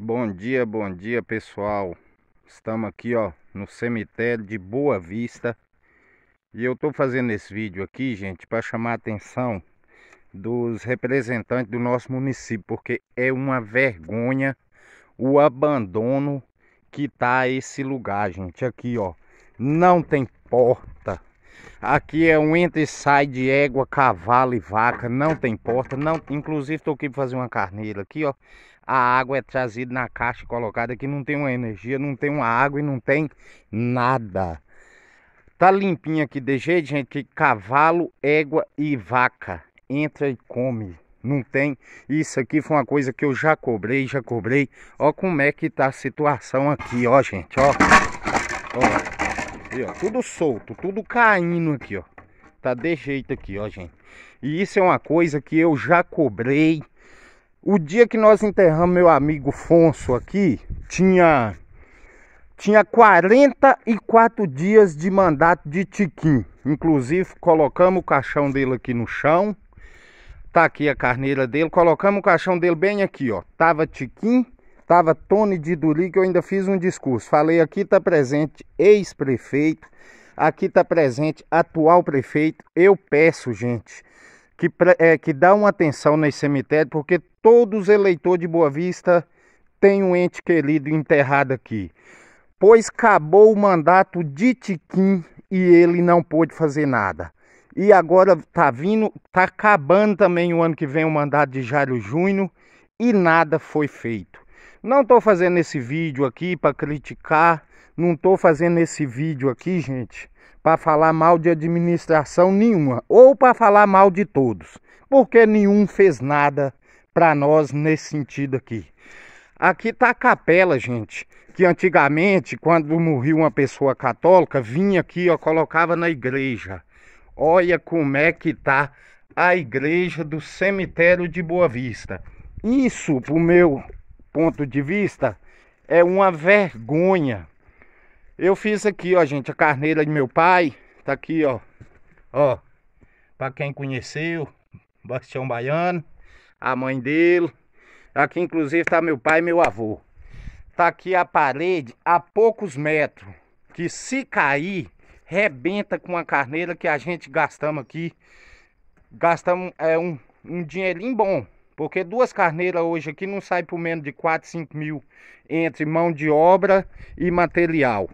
Bom dia, bom dia pessoal. Estamos aqui ó no cemitério de Boa Vista e eu tô fazendo esse vídeo aqui, gente, para chamar a atenção dos representantes do nosso município, porque é uma vergonha o abandono que tá esse lugar, gente. Aqui ó, não tem porta. Aqui é um entra e sai de égua, cavalo e vaca, não tem porta, não, inclusive estou aqui para fazer uma carneira aqui, ó a água é trazida na caixa colocada Aqui não tem uma energia, não tem uma água e não tem nada. Tá limpinho aqui de jeito, gente, cavalo, égua e vaca. Entra e come. Não tem. Isso aqui foi uma coisa que eu já cobrei, já cobrei. Ó como é que tá a situação aqui, ó, gente, ó. Ó. E, ó tudo solto, tudo caindo aqui, ó. Tá de jeito aqui, ó, gente. E isso é uma coisa que eu já cobrei o dia que nós enterramos meu amigo Fonso aqui, tinha tinha 44 dias de mandato de Tiquim. Inclusive, colocamos o caixão dele aqui no chão. Tá aqui a carneira dele. Colocamos o caixão dele bem aqui, ó. Tava Tiquim, tava Tony de Duri que eu ainda fiz um discurso. Falei, aqui tá presente ex-prefeito, aqui tá presente atual prefeito. Eu peço, gente, que, é, que dá uma atenção nesse cemitério, porque todos os eleitores de Boa Vista têm um ente querido enterrado aqui. Pois acabou o mandato de Tiquim e ele não pôde fazer nada. E agora tá vindo, tá acabando também o ano que vem o mandato de Jairo Júnior e nada foi feito. Não tô fazendo esse vídeo aqui para criticar, não tô fazendo esse vídeo aqui, gente, para falar mal de administração nenhuma ou para falar mal de todos, porque nenhum fez nada para nós nesse sentido aqui. Aqui tá a capela, gente, que antigamente, quando morria uma pessoa católica, vinha aqui, ó, colocava na igreja. Olha como é que tá a igreja do cemitério de Boa Vista. Isso, o meu ponto de vista, é uma vergonha. Eu fiz aqui, ó, gente, a carneira de meu pai. Tá aqui, ó. Ó. Pra quem conheceu, Bastião Baiano, a mãe dele. Aqui, inclusive, tá meu pai e meu avô. Tá aqui a parede a poucos metros. Que se cair, rebenta com a carneira que a gente gastamos aqui. Gastamos é, um, um dinheirinho bom. Porque duas carneiras hoje aqui não sai por menos de 4, 5 mil entre mão de obra e material.